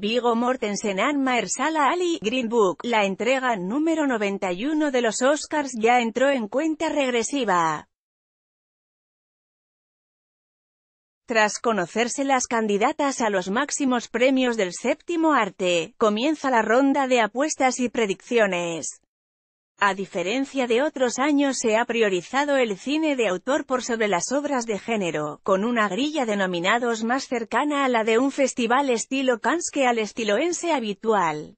Vigo Mortensen Ann Sala Ali, Green Book, la entrega número 91 de los Oscars ya entró en cuenta regresiva. Tras conocerse las candidatas a los máximos premios del séptimo arte, comienza la ronda de apuestas y predicciones. A diferencia de otros años se ha priorizado el cine de autor por sobre las obras de género, con una grilla denominados más cercana a la de un festival estilo Cannes que al estiloense habitual.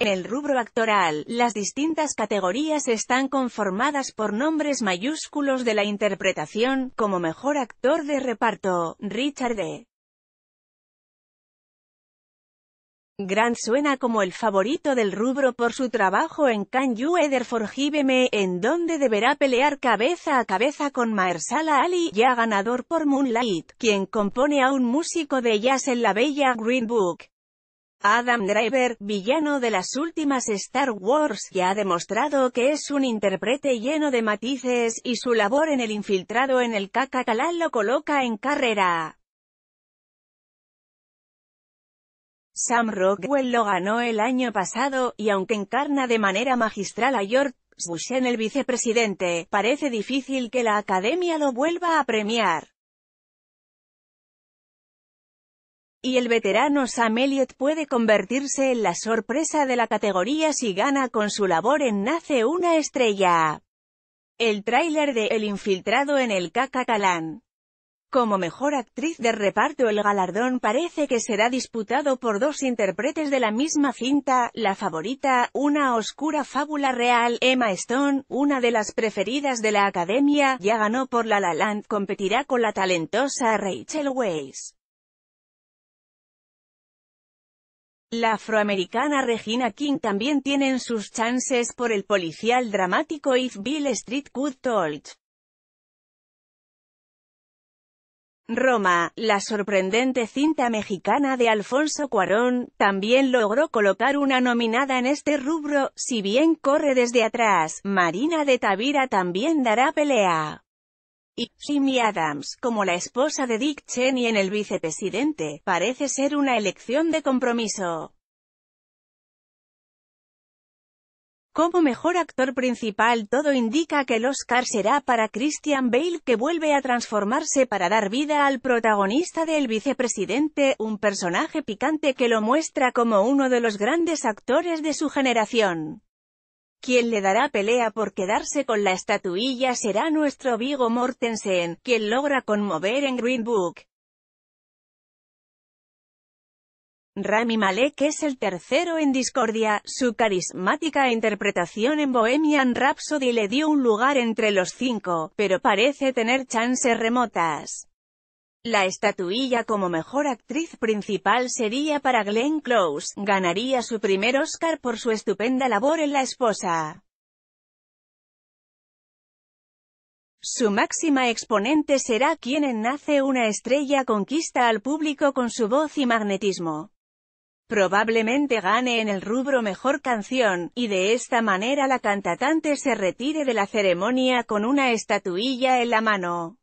En el rubro actoral, las distintas categorías están conformadas por nombres mayúsculos de la interpretación, como Mejor Actor de Reparto, Richard D. E. Grant suena como el favorito del rubro por su trabajo en Can You Ever Forgive Me, en donde deberá pelear cabeza a cabeza con Maersala Ali, ya ganador por Moonlight, quien compone a un músico de jazz en la bella Green Book. Adam Driver, villano de las últimas Star Wars, ya ha demostrado que es un intérprete lleno de matices, y su labor en El infiltrado en el Kakakalal lo coloca en carrera. Sam Rockwell lo ganó el año pasado, y aunque encarna de manera magistral a George en el vicepresidente, parece difícil que la Academia lo vuelva a premiar. Y el veterano Sam Elliott puede convertirse en la sorpresa de la categoría si gana con su labor en Nace una estrella. El tráiler de El infiltrado en el Caca como mejor actriz de reparto el galardón parece que será disputado por dos intérpretes de la misma cinta, la favorita, una oscura fábula real, Emma Stone, una de las preferidas de la academia, ya ganó por La La Land, competirá con la talentosa Rachel Weisz. La afroamericana Regina King también tienen sus chances por el policial dramático If Bill Street Could Talk. Roma, la sorprendente cinta mexicana de Alfonso Cuarón, también logró colocar una nominada en este rubro, si bien corre desde atrás, Marina de Tavira también dará pelea. Y, Jimmy Adams, como la esposa de Dick Cheney en el vicepresidente, parece ser una elección de compromiso. Como mejor actor principal todo indica que el Oscar será para Christian Bale que vuelve a transformarse para dar vida al protagonista del vicepresidente, un personaje picante que lo muestra como uno de los grandes actores de su generación. Quien le dará pelea por quedarse con la estatuilla será nuestro Vigo Mortensen, quien logra conmover en Green Book. Rami Malek es el tercero en discordia, su carismática interpretación en Bohemian Rhapsody le dio un lugar entre los cinco, pero parece tener chances remotas. La estatuilla como mejor actriz principal sería para Glenn Close, ganaría su primer Oscar por su estupenda labor en La esposa. Su máxima exponente será quien en Nace una estrella conquista al público con su voz y magnetismo probablemente gane en el rubro Mejor Canción, y de esta manera la cantatante se retire de la ceremonia con una estatuilla en la mano.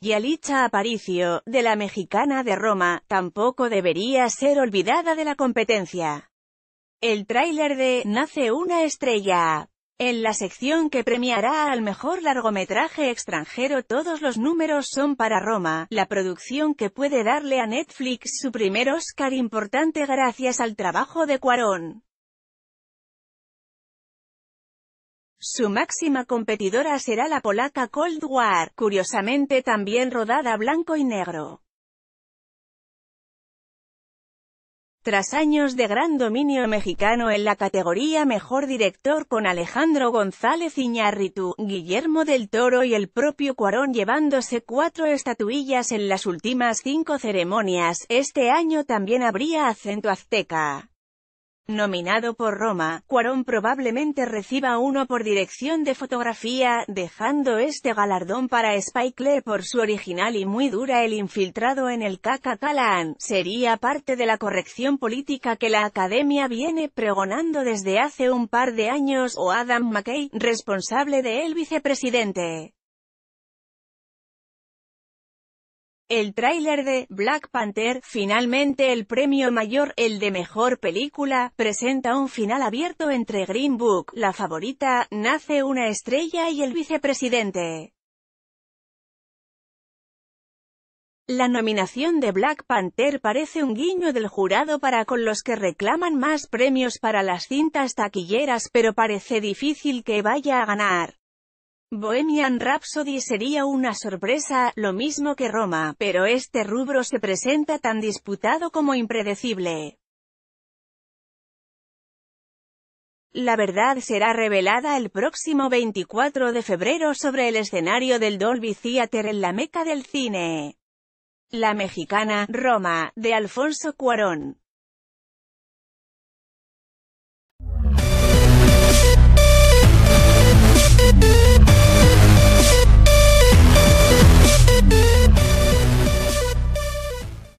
Y Alicia Aparicio, de la Mexicana de Roma, tampoco debería ser olvidada de la competencia. El tráiler de «Nace una estrella», en la sección que premiará al mejor largometraje extranjero todos los números son para Roma, la producción que puede darle a Netflix su primer Oscar importante gracias al trabajo de Cuarón. Su máxima competidora será la polaca Cold War, curiosamente también rodada blanco y negro. Tras años de gran dominio mexicano en la categoría Mejor Director con Alejandro González Iñárritu, Guillermo del Toro y el propio Cuarón llevándose cuatro estatuillas en las últimas cinco ceremonias, este año también habría acento azteca. Nominado por Roma, Cuarón probablemente reciba uno por dirección de fotografía, dejando este galardón para Spike Lee por su original y muy dura El infiltrado en el caca sería parte de la corrección política que la Academia viene pregonando desde hace un par de años, o Adam McKay, responsable de el vicepresidente. El tráiler de Black Panther, finalmente el premio mayor, el de mejor película, presenta un final abierto entre Green Book, la favorita, Nace una estrella y el vicepresidente. La nominación de Black Panther parece un guiño del jurado para con los que reclaman más premios para las cintas taquilleras pero parece difícil que vaya a ganar. Bohemian Rhapsody sería una sorpresa, lo mismo que Roma, pero este rubro se presenta tan disputado como impredecible. La verdad será revelada el próximo 24 de febrero sobre el escenario del Dolby Theater en la meca del cine. La mexicana, Roma, de Alfonso Cuarón.